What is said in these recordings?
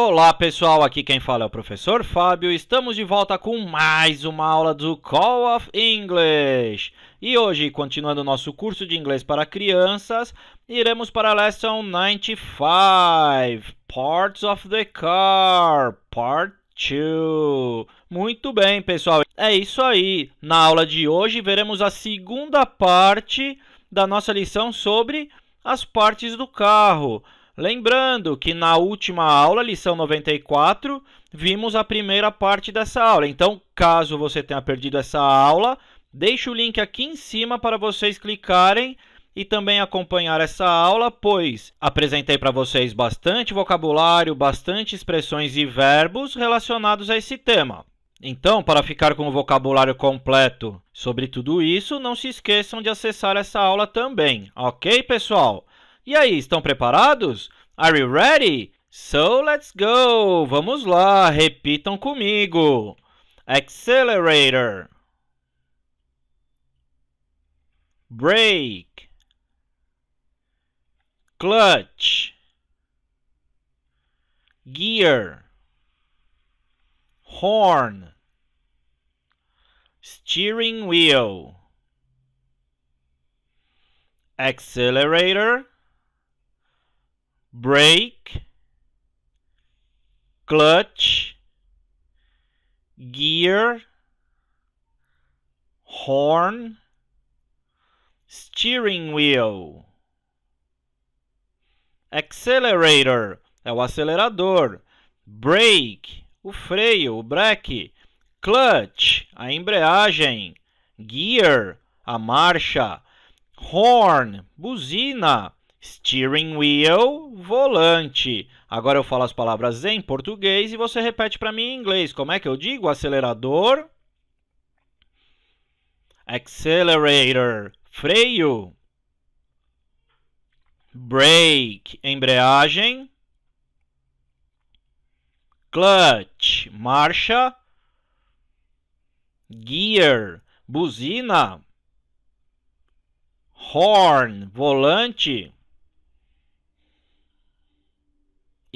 Olá pessoal, aqui quem fala é o professor Fábio. Estamos de volta com mais uma aula do Call of English. E hoje, continuando nosso curso de inglês para crianças, iremos para a lesson 95, Parts of the Car, Part 2. Muito bem, pessoal. É isso aí. Na aula de hoje veremos a segunda parte da nossa lição sobre as partes do carro. Lembrando que na última aula, lição 94, vimos a primeira parte dessa aula. Então, caso você tenha perdido essa aula, deixe o link aqui em cima para vocês clicarem e também acompanhar essa aula, pois apresentei para vocês bastante vocabulário, bastante expressões e verbos relacionados a esse tema. Então, para ficar com o vocabulário completo sobre tudo isso, não se esqueçam de acessar essa aula também, ok, pessoal? E aí, estão preparados? Are you ready? So let's go! Vamos lá, repitam comigo. Accelerator. Brake. Clutch. Gear. Horn. Steering wheel. Accelerator brake, clutch, gear, horn, steering wheel, accelerator é o acelerador, brake, o freio, o breque, clutch, a embreagem, gear, a marcha, horn, buzina, Steering wheel, volante. Agora eu falo as palavras em português e você repete para mim em inglês. Como é que eu digo? Acelerador. Accelerator, freio. Brake, embreagem. Clutch, marcha. Gear, buzina. Horn, volante.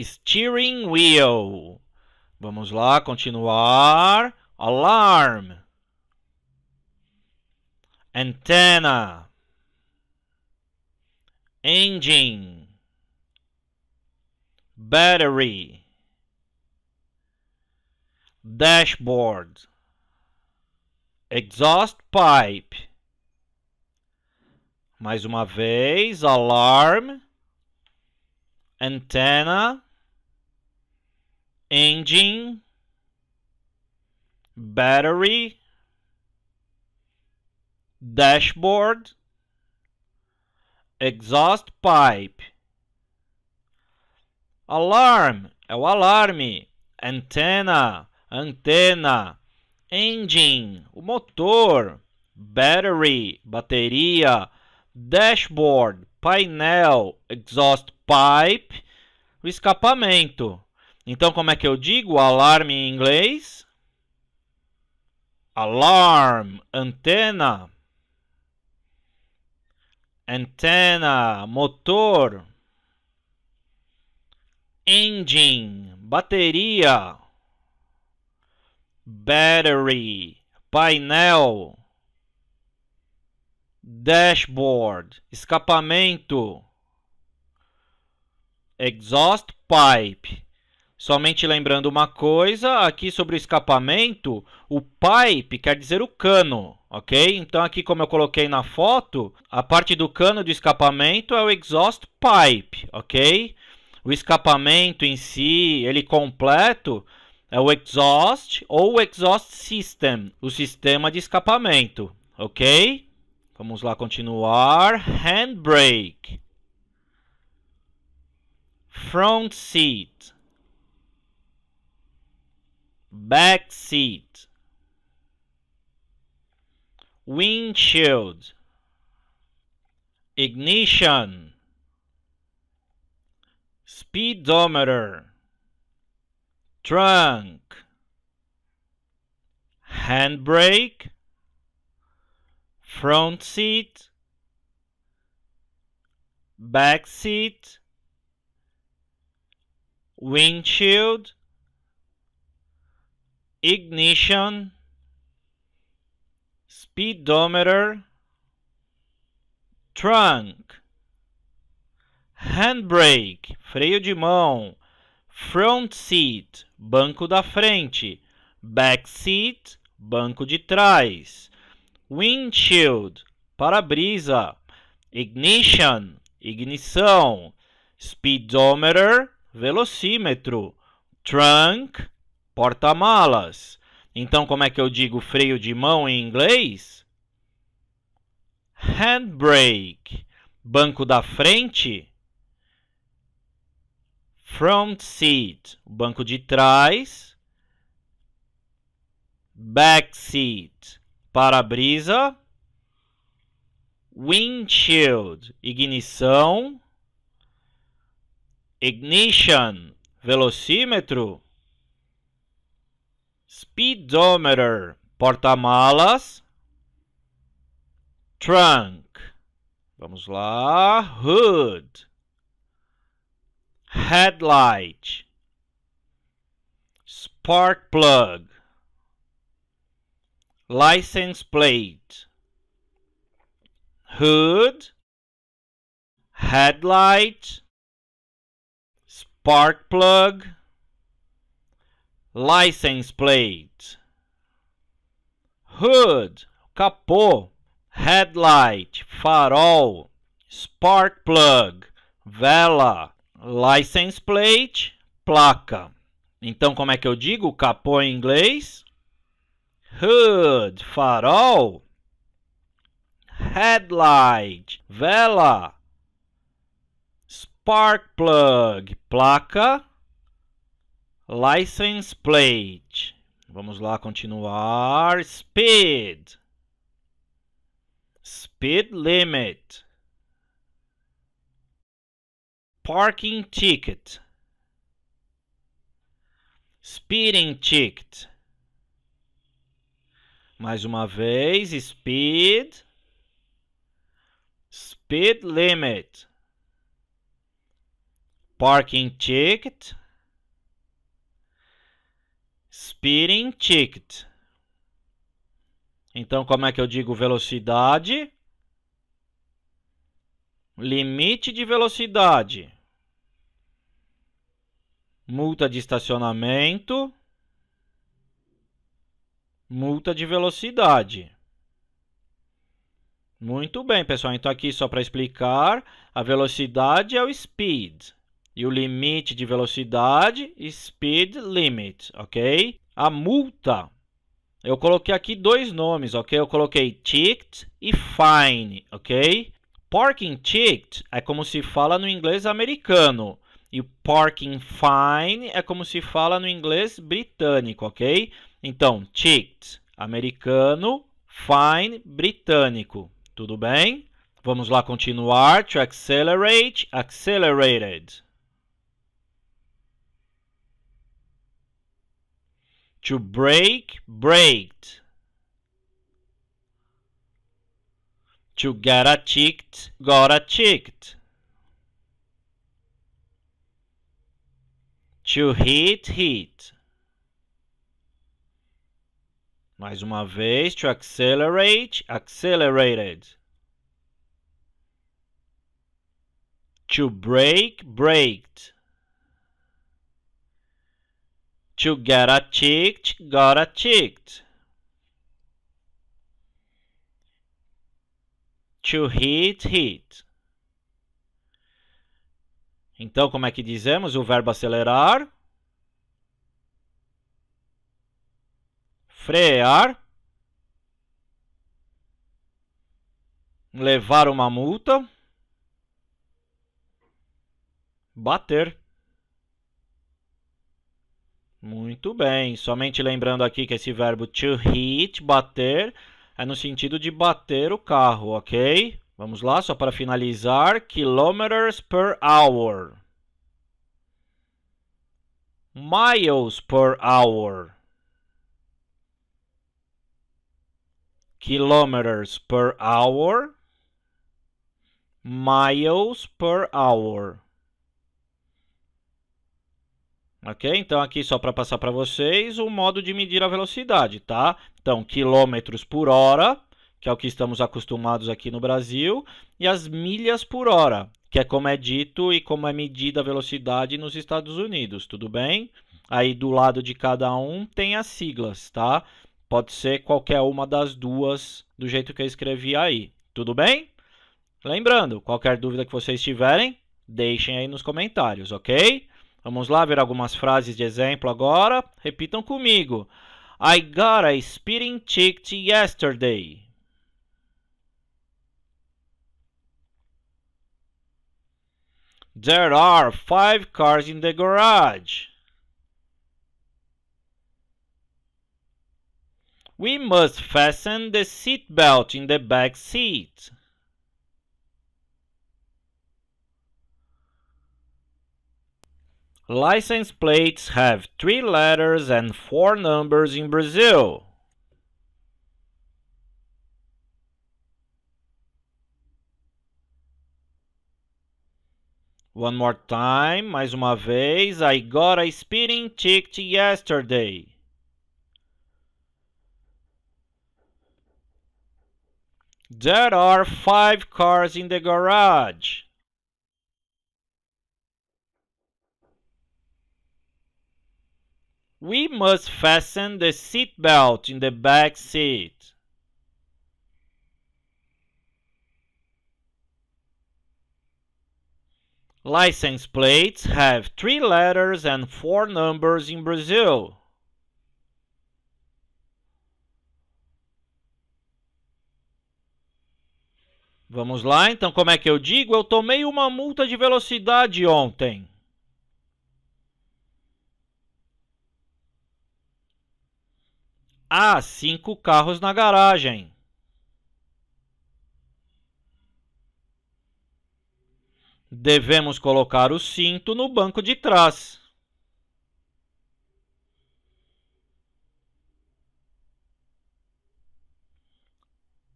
steering wheel. Vamos lá, continuar. Alarm. Antena. Engine. Battery. Dashboard. Exhaust pipe. Mais uma vez, alarm antenna, engine, battery, dashboard, exhaust pipe, alarm é o alarme, antenna, antena, engine, o motor, battery, bateria, dashboard, painel, exhaust pipe, o escapamento. Então, como é que eu digo alarme em inglês? Alarm, antena. Antena, motor. Engine, bateria. Battery, painel dashboard, escapamento, exhaust pipe. Somente lembrando uma coisa, aqui sobre o escapamento, o pipe quer dizer o cano, ok? Então aqui como eu coloquei na foto, a parte do cano do escapamento é o exhaust pipe, ok? O escapamento em si, ele completo, é o exhaust ou o exhaust system, o sistema de escapamento, ok? Vamos lá continuar. Handbrake. Front seat. Back seat. Windshield. Ignition. Speedometer. Trunk. Handbrake front seat, back seat, windshield, ignition, speedometer, trunk, handbrake, freio de mão, front seat, banco da frente, back seat, banco de trás, windshield, para-brisa, ignition, ignição, speedometer, velocímetro, trunk, porta-malas. Então, como é que eu digo freio de mão em inglês? Handbrake, banco da frente. Front seat, banco de trás. Back seat, para-brisa, windshield, ignição, ignition, velocímetro, speedometer, porta-malas, trunk. Vamos lá, hood, headlight, spark plug, license plate, hood, headlight, spark plug, license plate, hood, capô, headlight, farol, spark plug, vela, license plate, placa. Então, como é que eu digo capô em inglês? hood, farol, headlight, vela, spark plug, placa, license plate. Vamos lá continuar. Speed. Speed limit. Parking ticket. Speeding ticket. Mais uma vez, speed. Speed limit. Parking ticket. Speeding ticket. Então, como é que eu digo velocidade? Limite de velocidade. Multa de estacionamento multa de velocidade. Muito bem, pessoal. Então, aqui só para explicar, a velocidade é o speed. E o limite de velocidade, speed limit, ok? A multa, eu coloquei aqui dois nomes, ok? Eu coloquei ticket e fine, ok? Parking ticket é como se fala no inglês americano. E parking fine é como se fala no inglês britânico, ok? Então, ticked, americano, fine, britânico. Tudo bem? Vamos lá continuar. To accelerate, accelerated. To break, braked. To get a ticked, got a ticked. To hit, hit. Mais uma vez, to accelerate, accelerated. To break, braked. To get a ticked, got a ticked. To hit, hit. Então, como é que dizemos o verbo acelerar? frear, levar uma multa, bater. Muito bem, somente lembrando aqui que esse verbo to hit, bater, é no sentido de bater o carro, ok? Vamos lá, só para finalizar, kilometers per hour. Miles per hour. kilometers per hour, miles per hour. Ok? Então, aqui só para passar para vocês o modo de medir a velocidade, tá? Então, quilômetros por hora, que é o que estamos acostumados aqui no Brasil, e as milhas por hora, que é como é dito e como é medida a velocidade nos Estados Unidos, tudo bem? Aí, do lado de cada um, tem as siglas, tá? Pode ser qualquer uma das duas do jeito que eu escrevi aí. Tudo bem? Lembrando, qualquer dúvida que vocês tiverem, deixem aí nos comentários, ok? Vamos lá ver algumas frases de exemplo agora. Repitam comigo. I got a speeding ticket yesterday. There are five cars in the garage. We must fasten the seat belt in the back seat. License plates have three letters and four numbers in Brazil. One more time, mais uma vez, I got a speeding ticket yesterday. There are five cars in the garage. We must fasten the seatbelt in the back seat. License plates have three letters and four numbers in Brazil. Vamos lá, então como é que eu digo? Eu tomei uma multa de velocidade ontem. Há ah, cinco carros na garagem. Devemos colocar o cinto no banco de trás.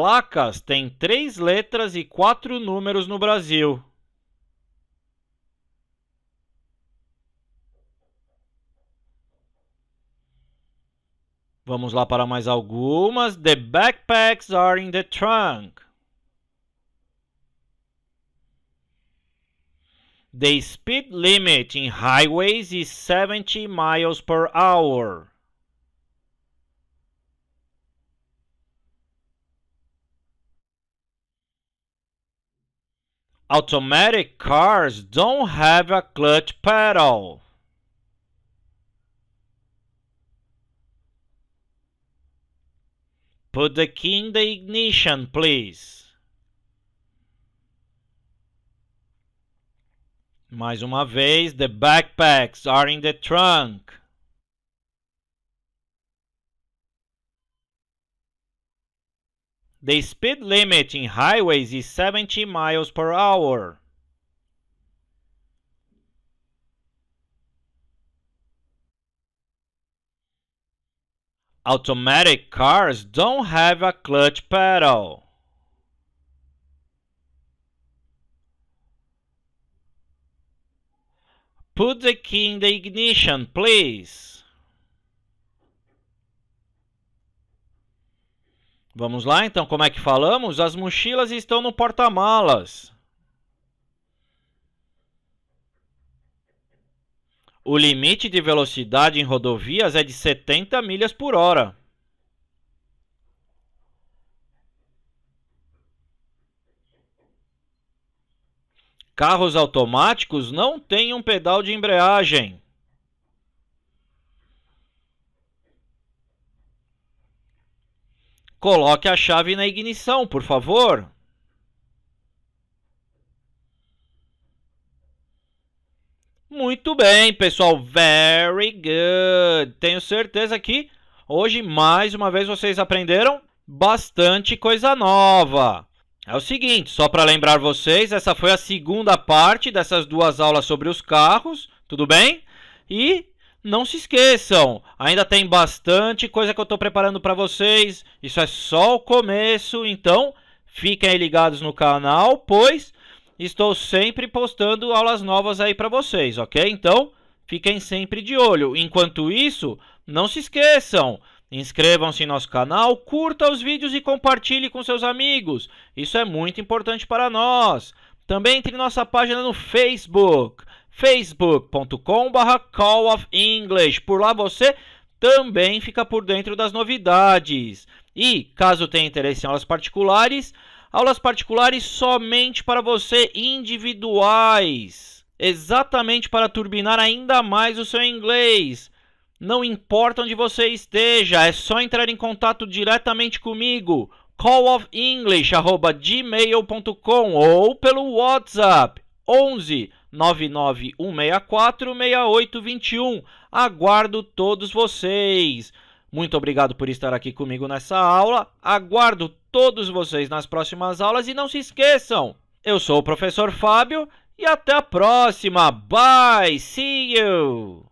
placas têm três letras e quatro números no Brasil. Vamos lá para mais algumas. The backpacks are in the trunk. The speed limit in highways is 70 miles per hour. automatic cars don't have a clutch pedal. Put the key in the ignition, please. Mais uma vez, the backpacks are in the trunk. The speed limit in highways is 70 miles per hour. Automatic cars don't have a clutch pedal. Put the key in the ignition, please. Vamos lá, então, como é que falamos? As mochilas estão no porta-malas. O limite de velocidade em rodovias é de 70 milhas por hora. Carros automáticos não têm um pedal de embreagem. Coloque a chave na ignição, por favor. Muito bem, pessoal. Very good. Tenho certeza que hoje, mais uma vez, vocês aprenderam bastante coisa nova. É o seguinte, só para lembrar vocês, essa foi a segunda parte dessas duas aulas sobre os carros, tudo bem? E não se esqueçam, ainda tem bastante coisa que eu estou preparando para vocês. Isso é só o começo, então fiquem ligados no canal, pois estou sempre postando aulas novas aí para vocês, ok? Então fiquem sempre de olho. Enquanto isso, não se esqueçam, inscrevam-se em nosso canal, curta os vídeos e compartilhe com seus amigos. Isso é muito importante para nós. Também entre em nossa página no Facebook facebook.com.br Call of English. Por lá você também fica por dentro das novidades. E, caso tenha interesse em aulas particulares, aulas particulares somente para você individuais. Exatamente para turbinar ainda mais o seu inglês. Não importa onde você esteja, é só entrar em contato diretamente comigo callofenglish@gmail.com ou pelo WhatsApp 11 991646821. Aguardo todos vocês. Muito obrigado por estar aqui comigo nessa aula. Aguardo todos vocês nas próximas aulas e não se esqueçam. Eu sou o professor Fábio e até a próxima. Bye. See you.